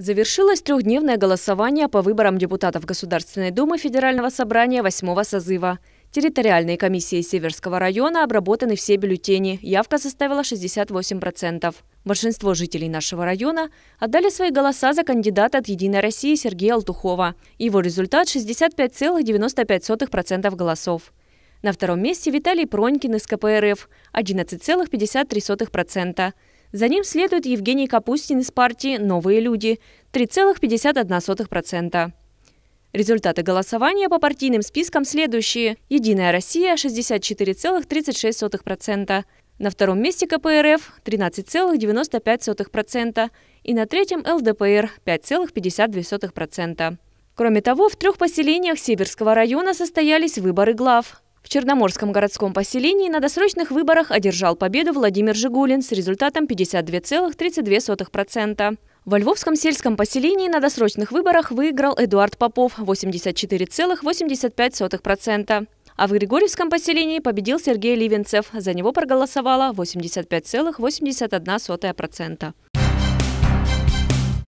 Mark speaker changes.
Speaker 1: Завершилось трехдневное голосование по выборам депутатов Государственной Думы Федерального собрания 8 созыва. Территориальные комиссии Северского района обработаны все бюллетени. Явка составила 68%. Большинство жителей нашего района отдали свои голоса за кандидата от «Единой России» Сергея Алтухова. Его результат – 65,95% голосов. На втором месте Виталий Пронькин из КПРФ – 11,53%. За ним следует Евгений Капустин из партии «Новые люди» – 3,51%. Результаты голосования по партийным спискам следующие. «Единая Россия» – 64,36%. На втором месте КПРФ – 13,95%. И на третьем ЛДПР – 5,52%. Кроме того, в трех поселениях Северского района состоялись выборы глав. Черноморском городском поселении на досрочных выборах одержал победу Владимир Жигулин с результатом 52,32%. Во Львовском сельском поселении на досрочных выборах выиграл Эдуард Попов 84,85%. А в Григорьевском поселении победил Сергей Ливенцев. За него проголосовало 85,81%.